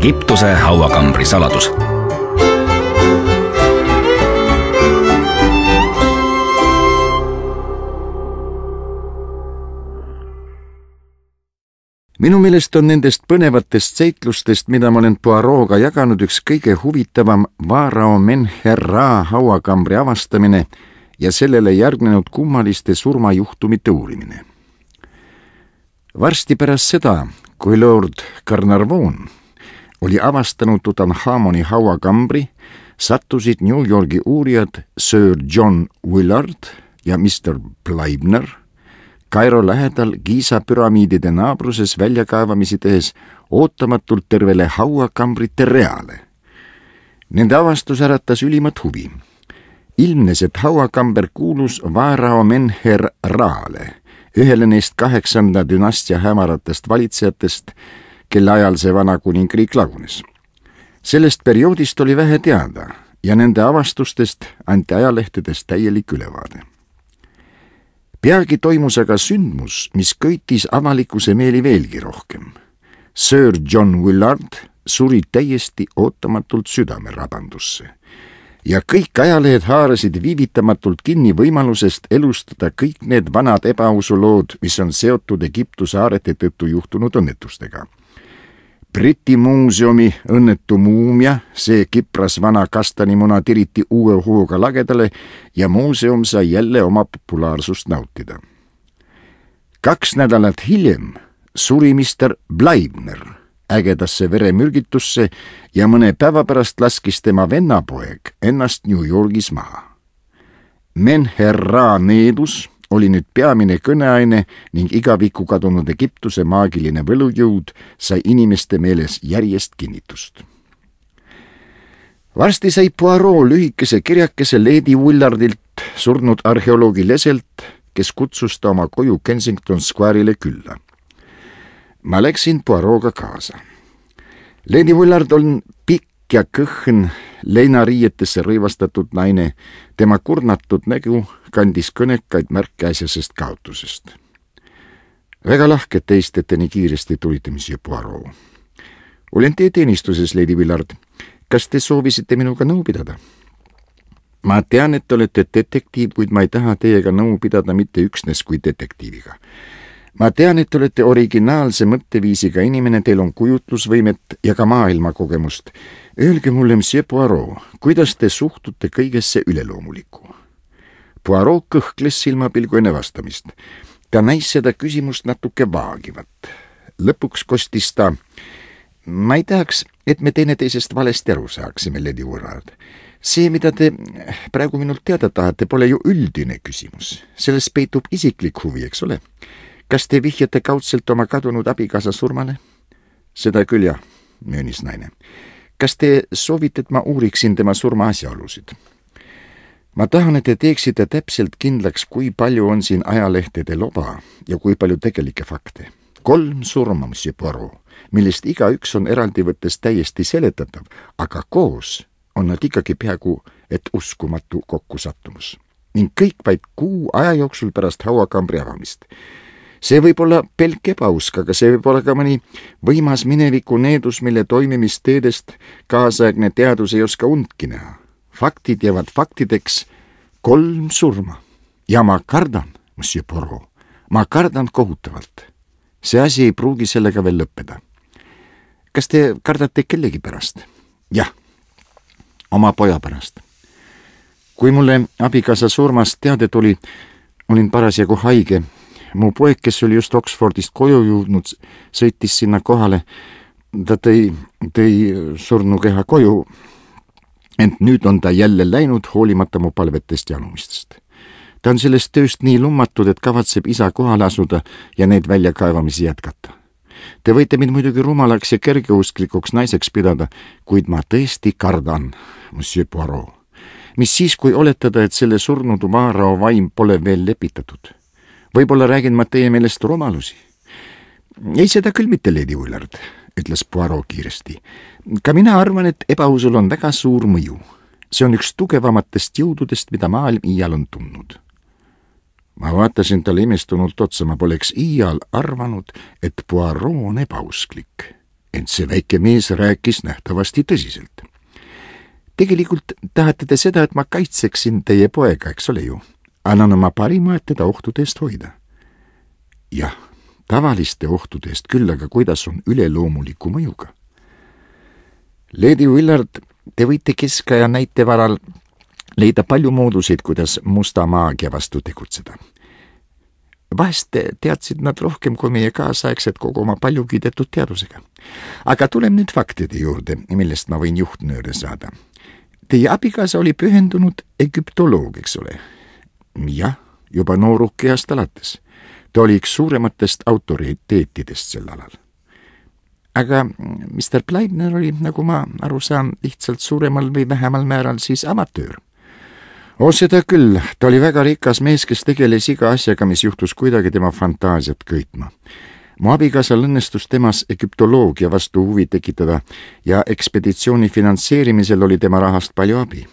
Egiptuse hauakambri saladus. minu meelest on nendest põnevatest seiklustest, mida ma olen Poirot'ga jaganud, üks kõige huvitavam Varao Menherra hauakambri avastamine ja sellele järgnenud kummaliste surmajuhtumite uurimine varsti pärast seda, kui lord Carnarvon oli avastanud Tutankhamoni hauakambri, sattusid New Yorgi uurijad Sir John Willard ja Mr Pleibner Kairo lähedal Giza püramiidide naabruses väljakaevamisi tehes ootamatult tervele hauakambrite reale. Nende avastus äratas ülimat huvi. ilmnes, et hauakamber kuulus Vaarao Menher Raale, ühele neist kaheksanda dünastia hämaratest valitsejatest, kelle ajal see vana kuningriik lagunes. sellest perioodist oli vähe teada ja nende avastustest anti ajalehtedes täielik ülevaade. peagi toimus aga sündmus, mis köitis avalikkuse meeli veelgi rohkem. Sir John Willard suri täiesti ootamatult südamerabandusse ja kõik ajalehed haarasid viivitamatult kinni võimalusest elustada kõik need vanad ebausulood, mis on seotud Egiptuse aarete tõttu juhtunud õnnetustega Briti muuseumi õnnetu muumia, see kipras vana kastanimuna tiriti uue hooga lagedale ja muuseum sai jälle oma populaarsust nautida. kaks nädalat hiljem suri mister Blaibner ägedasse veremürgitusse ja mõne päeva pärast laskis tema vennapoeg ennast New Yorgis maha. Menherra needus oli nüüd peamine kõneaine ning iga viku kadunud Egiptuse maagiline võlujõud sai inimeste meeles järjest kinnitust. varsti sai Poirot lühikese kirjakese Lady Willardilt, surnud arheoloogi Leselt, kes kutsus ta oma koju Kensington Square'ile külla. ma läksin Poirot'ga kaasa. Lady Willard on pikk pikk ja kõhn, leinariietesse rõivastatud naine, tema kurnatud nägu kandis kõnekaid märke äsjasest kaotusest. väga lahked teist, et te nii kiiresti tulite, monsieur Poirot. olen teie teenistuses, Lady Villard. kas te soovisite minuga nõu pidada? ma tean, et te olete detektiiv, kuid ma ei taha teiega nõu pidada mitte üksnes kui detektiiviga ma tean, et te olete originaalse mõtteviisiga inimene, teil on kujutlusvõimet ja ka maailmakogemust Öelge mulle, monsieur Poirot, kuidas te suhtute kõigesse üleloomulikku? Poirot kõhkles silmapilgu enne vastamist. ta näis seda küsimust natuke vaagivat. lõpuks kostis ta. ma ei tahaks, et me teineteisest valesti aru saaksime, Lady Woolard. see, mida te praegu minult teada tahate, pole ju üldine küsimus. selles peitub isiklik huvi, eks ole? kas te vihjate kaudselt oma kadunud abikaasa surmale? seda küll jah, möönis naine kas te soovite, et ma uuriksin tema surma asjaolusid? ma tahan, et te teeksite täpselt kindlaks, kui palju on siin ajalehtede loba ja kui palju tegelikke fakte. kolm surma, monsieur Poirot, millest igaüks on eraldi võttes täiesti seletatav, aga koos on nad ikkagi peaaegu et uskumatu kokkusattumus ning kõik vaid kuu aja jooksul pärast hauakambri avamist see võib olla pelk ebausk, aga see võib olla ka mõni võimas mineviku needus, mille toimimisteedest kaasaegne teadus ei oska undki näha. faktid jäävad faktideks, kolm surma. ja ma kardan, monsieur Poirot, ma kardan kohutavalt. see asi ei pruugi sellega veel lõppeda. kas te kardate kellegi pärast? jah, oma poja pärast. kui mulle abikaasa surmast teade tuli, olin parasjagu haige mu poeg, kes oli just Oxfordist koju jõudnud, sõitis sinna kohale. ta tõi, tõi surnukeha koju. ent nüüd on ta jälle läinud, hoolimata mu palvetest ja alumistest. ta on sellest tööst nii lummatud, et kavatseb isa kohale asuda ja neid väljakaevamisi jätkata. Te võite mind muidugi rumalaks ja kergeusklikuks naiseks pidada, kuid ma tõesti kardan, monsieur Poirot mis siis, kui oletada, et selle surnud Umaro vaim pole veel lepitatud võib-olla räägin ma teie meelest rumalusi. ei, seda küll mitte, Lady Willard, ütles Poirot kiiresti. ka mina arvan, et ebausul on väga suur mõju. see on üks tugevamatest jõududest, mida maailm iial on tundnud. ma vaatasin talle imestunult otsa, ma poleks iial arvanud, et Poirot on ebausklik. ent see väike mees rääkis nähtavasti tõsiselt. tegelikult tahate te seda, et ma kaitseksin teie poega, eks ole ju annan oma parima, et teda ohtude eest hoida. jah, tavaliste ohtude eest küll, aga kuidas on üleloomuliku mõjuga? Lady Willard, te võite keskaja näite varal leida palju mooduseid, kuidas musta maagia vastu tegutseda. vahest teadsid nad rohkem kui meie kaasaegsed kogu oma palju kiidetud teadusega. aga tuleme nüüd faktide juurde, millest ma võin juhtnööre saada. Teie abikaasa oli pühendunud egüptoloog, eks ole jah, juba noorukkeast alates. ta oli üks suurematest autoriteetidest sel alal. aga Mr Pleibner oli, nagu ma aru saan, lihtsalt suuremal või vähemal määral siis amatöör oh seda küll, ta oli väga rikas mees, kes tegeles iga asjaga, mis juhtus kuidagi tema fantaasiat köitma. mu abikaasal õnnestus temas egüptoloogia vastu huvi tekitada ja ekspeditsiooni finantseerimisel oli tema rahast palju abi.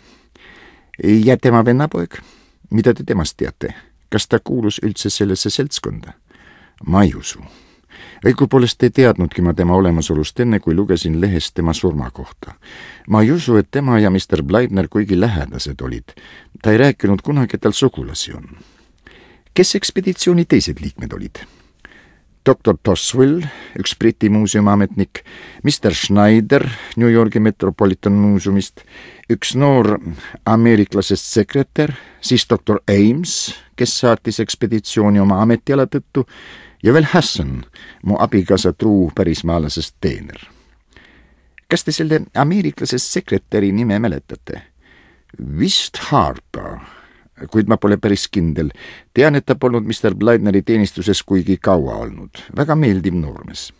ja tema vennapoeg mida te temast teate? kas ta kuulus üldse sellesse seltskonda? ma ei usu. õigupoolest ei teadnudki ma tema olemasolust enne, kui lugesin lehest tema surma kohta. ma ei usu, et tema ja Mr Blaidner kuigi lähedased olid. ta ei rääkinud kunagi, et tal sugulasi on. kes ekspeditsiooni teised liikmed olid? doktor Toswell, üks Briti muuseumiametnik, Mr Schneider New Yorgi Metropolitan muuseumist, üks noor ameeriklasest sekretär, siis doktor Ames, kes saatis ekspeditsiooni oma ametiala tõttu ja veel Hassan, mu abikaasa truu pärismaalasest teener. kas te selle ameeriklasest sekretäri nime mäletate? vist Harper kuid ma pole päris kindel. tean, et ta polnud Mr Blydneri teenistuses kuigi kaua olnud. väga meeldiv noormees.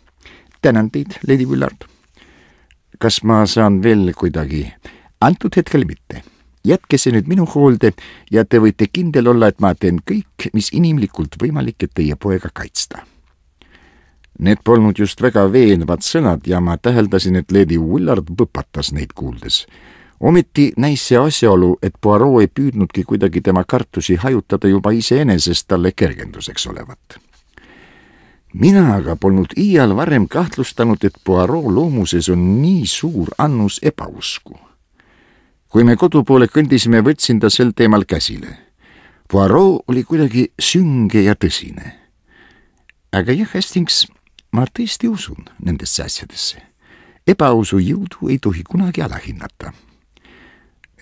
tänan teid, Lady Willard. kas ma saan veel kuidagi? antud hetkel mitte. jätke see nüüd minu hoolde ja te võite kindel olla, et ma teen kõik, mis inimlikult võimalik, et teie poega kaitsta. Need polnud just väga veenvad sõnad ja ma täheldasin, et Lady Willard võpatas neid kuuldes ometi näis see asjaolu, et Poirot ei püüdnudki kuidagi tema kartusi hajutada juba iseenesest talle kergenduseks olevat. mina aga polnud iial varem kahtlustanud, et Poirot loomuses on nii suur annus ebausku. kui me kodu poole kõndisime, võtsin ta sel teemal käsile. Poirot oli kuidagi sünge ja tõsine. aga jah, Hastings, ma tõesti usun nendesse asjadesse ebausu jõudu ei tohi kunagi alahinnata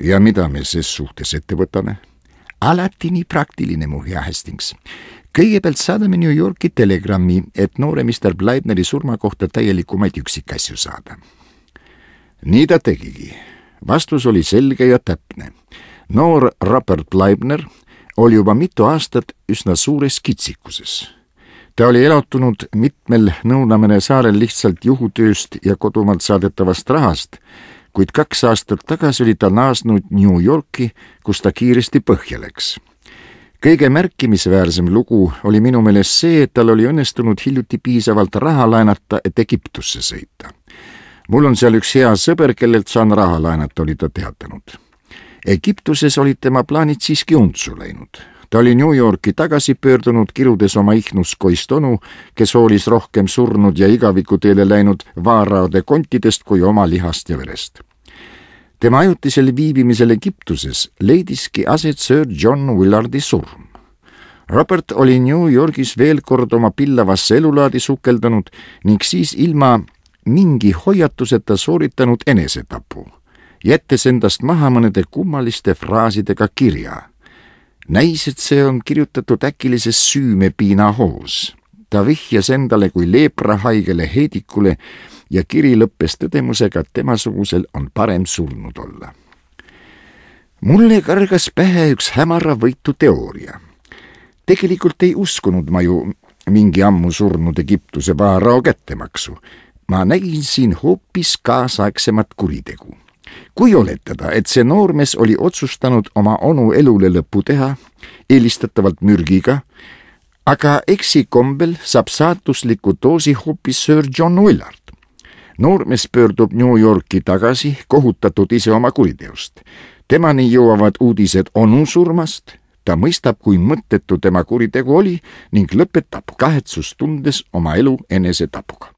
ja mida me ses suhtes ette võtame? alati nii praktiline, mu hea Hastings. kõigepealt saadame New Yorki telegrammi, et nooremister Bleidneri surma kohta täielikumaid üksikasju saada. nii ta tegigi. vastus oli selge ja täpne. noor Robert Bleidner oli juba mitu aastat üsna suures kitsikuses ta oli elatunud mitmel Nõunamere saarel lihtsalt juhutööst ja kodumaalt saadetavast rahast kuid kaks aastat tagasi oli ta naasnud New Yorki, kus ta kiiresti põhja läks. kõige märkimisväärsem lugu oli minu meelest see, et tal oli õnnestunud hiljuti piisavalt raha laenata, et Egiptusse sõita. mul on seal üks hea sõber, kellelt saan raha laenata, oli ta teatanud. Egiptuses olid tema plaanid siiski untsu läinud, ta oli New Yorki tagasi pöördunud, kirudes oma ihnus koistonu, kes hoolis rohkem surnud ja igavikuteele läinud vaaraode kontidest kui oma lihast ja verest tema ajutisel viibimisel Egiptuses leidiski aset Sir John Willardi surm. Robert oli New Yorgis veel kord oma pillavasse elulaadi sukeldunud ning siis ilma mingi hoiatuseta sooritanud enesetapu, jättes endast maha mõnede kummaliste fraasidega kirja. näis, et see on kirjutatud äkilises süümepiina hoos. ta vihjas endale kui leeprahaigele heedikule, ja kiri lõppes tõdemusega, et temasugusel on parem surnud olla. mulle kargas pähe üks hämaravõitu teooria. tegelikult ei uskunud ma ju mingi ammu surnud Egiptuse vaarao kättemaksu. ma nägin siin hoopis kaasaegsemat kuritegu. kui oletada, et see noormees oli otsustanud oma onu elule lõpu teha, eelistatavalt mürgiga, aga eksikombel saab saatusliku doosi hoopis Sir John Willard noormees pöördub New Yorki tagasi, kohutatud ise oma kuriteost. temani jõuavad uudised onu surmast, ta mõistab, kui mõttetu tema kuritegu oli ning lõpetab kahetsustundes oma elu enesetapuga.